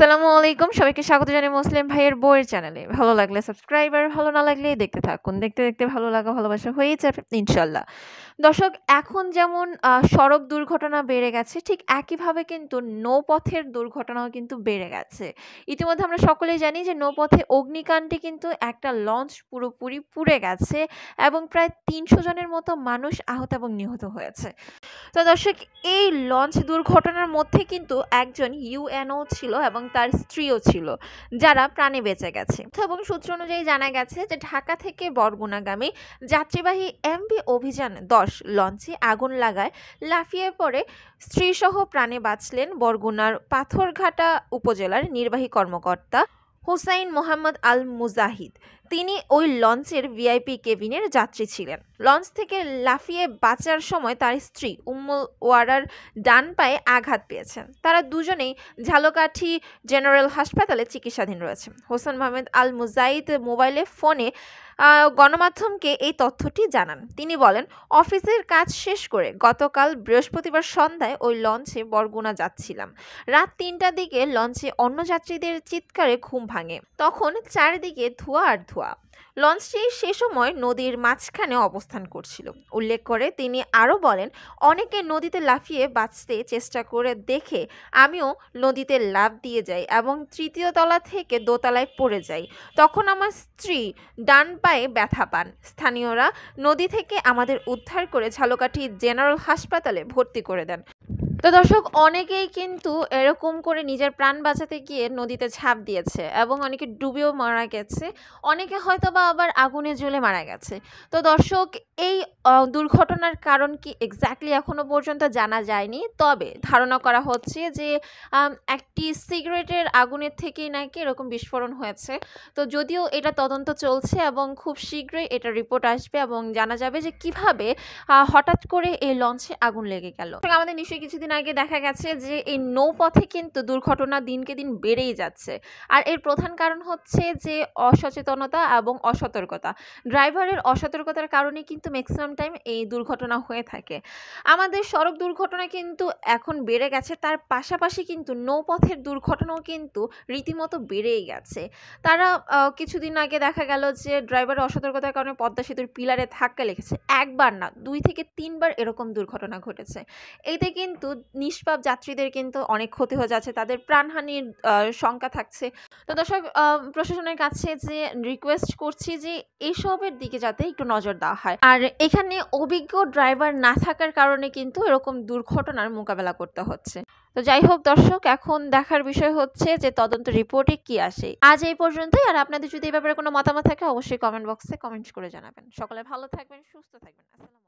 সালামু আলাইকুম সবাইকে স্বাগত জানাই মুসলিম ভাইয়ের বইয়ের চ্যানেলে ভালো লাগলে সাবস্ক্রাইবার ভালো না লাগলে দেখতে থাকুন দেখতে দেখতে ভালো লাগা ভালোবাসা হয়েই যাবে ইনশাল্লাহ দর্শক এখন যেমন সড়ক দুর্ঘটনা বেড়ে গেছে ঠিক একইভাবে কিন্তু নৌপথের দুর্ঘটনাও কিন্তু বেড়ে গেছে ইতিমধ্যে আমরা সকলেই জানি যে নৌপথে অগ্নিকাণ্ডে কিন্তু একটা লঞ্চ পুরোপুরি পুড়ে গেছে এবং প্রায় তিনশো জনের মতো মানুষ আহত এবং নিহত হয়েছে তো দর্শক এই লঞ্চ দুর্ঘটনার মধ্যে কিন্তু একজন ইউএনও ছিল এবং তার স্ত্রীও ছিল যারা প্রাণে বেঁচে গেছে এবং সূত্র অনুযায়ী জানা গেছে যে ঢাকা থেকে বরগুনাগামী যাত্রীবাহী এমবি অভিযান দশ লঞ্চে আগুন লাগায় লাফিয়ে পড়ে স্ত্রীসহ প্রাণে বাঁচলেন বরগুনার পাথরঘাটা উপজেলার নির্বাহী কর্মকর্তা হুসাইন মোহাম্মদ আল মুজাহিদ তিনি ওই লঞ্চের ভিআইপি কেবিনের যাত্রী ছিলেন লঞ্চ থেকে লাফিয়ে বাঁচার সময় তার স্ত্রী উম্মুল ওয়ারার ডান পায়ে আঘাত পেয়েছেন তারা দুজনেই ঝালকাঠি জেনারেল হাসপাতালে চিকিৎসাধীন রয়েছে হোসেন মোহাম্মদ আল মুজাইদ মোবাইলে ফোনে গণমাধ্যমকে এই তথ্যটি জানান তিনি বলেন অফিসের কাজ শেষ করে গতকাল বৃহস্পতিবার সন্ধ্যায় ওই লঞ্চে বরগুনা যাচ্ছিলাম রাত তিনটার দিকে লঞ্চে অন্য যাত্রীদের চিৎকারে ঘুম ভাঙে তখন চারিদিকে ধোঁয়া আর ধোয়া লঞ্চটি সে সময় নদীর মাঝখানে অবস্থান করছিল উল্লেখ করে তিনি আরও বলেন অনেকে নদীতে লাফিয়ে বাঁচতে চেষ্টা করে দেখে আমিও নদীতে লাফ দিয়ে যাই এবং তৃতীয় তলা থেকে দোতলায় পড়ে যাই তখন আমার স্ত্রী ডান পায়ে ব্যথা পান স্থানীয়রা নদী থেকে আমাদের উদ্ধার করে ঝালকাঠি জেনারেল হাসপাতালে ভর্তি করে দেন তো দর্শক অনেকেই কিন্তু এরকম করে নিজের প্রাণ বাঁচাতে গিয়ে নদীতে ঝাঁপ দিয়েছে এবং অনেকে ডুবেও মারা গেছে অনেকে হয়তো বা আবার আগুনে জ্বলে মারা গেছে তো দর্শক এই দুর্ঘটনার কারণ কি এক্স্যাক্টলি এখনও পর্যন্ত জানা যায়নি তবে ধারণা করা হচ্ছে যে একটি সিগারেটের আগুনের থেকেই নাকি এরকম বিস্ফোরণ হয়েছে তো যদিও এটা তদন্ত চলছে এবং খুব শীঘ্রই এটা রিপোর্ট আসবে এবং জানা যাবে যে কিভাবে হঠাৎ করে এই লঞ্চে আগুন লেগে গেল আমাদের নিশ্চয়ই কিছুদিন আগে দেখা গেছে যে এই নৌপথে কিন্তু দুর্ঘটনা দিনকে দিন বেড়েই যাচ্ছে আর এর প্রধান কারণ হচ্ছে যে অসচেতনতা এবং অসতর্কতা ড্রাইভারের অসতর্কতার কারণে কিন্তু ম্যাক্সিমাম টাইম এই দুর্ঘটনা হয়ে থাকে আমাদের সড়ক দুর্ঘটনা কিন্তু এখন বেড়ে গেছে তার পাশাপাশি কিন্তু নৌপথের দুর্ঘটনাও কিন্তু রীতিমতো বেড়েই গেছে তারা কিছুদিন আগে দেখা গেল যে ড্রাইভারের অসতর্কতার কারণে পদ্মা সেতুর পিলারে ধাক্কা লেগেছে একবার না দুই থেকে তিনবার এরকম দুর্ঘটনা ঘটেছে এতে কিন্তু নিষ্পাপ যাত্রীদের কিন্তু অনেক ক্ষতি হয়ে যাচ্ছে তাদের প্রাণহানির শঙ্কা থাকছে তো দর্শক প্রশাসনের কাছে যে রিকোয়েস্ট করছি যে এইসবের দিকে যাতে একটু নজর দেওয়া হয় আর এখানে অভিজ্ঞ ড্রাইভার না থাকার কারণে কিন্তু এরকম দুর্ঘটনার মোকাবেলা করতে হচ্ছে তো যাই হোক দর্শক এখন দেখার বিষয় হচ্ছে যে তদন্ত রিপোর্টে কি আসে আজ এই পর্যন্তই আর আপনাদের যদি এই ব্যাপারে কোনো মতামত থাকে অবশ্যই কমেন্ট বক্সে কমেন্ট করে জানাবেন সকলে ভালো থাকবেন সুস্থ থাকবেন আসসালাম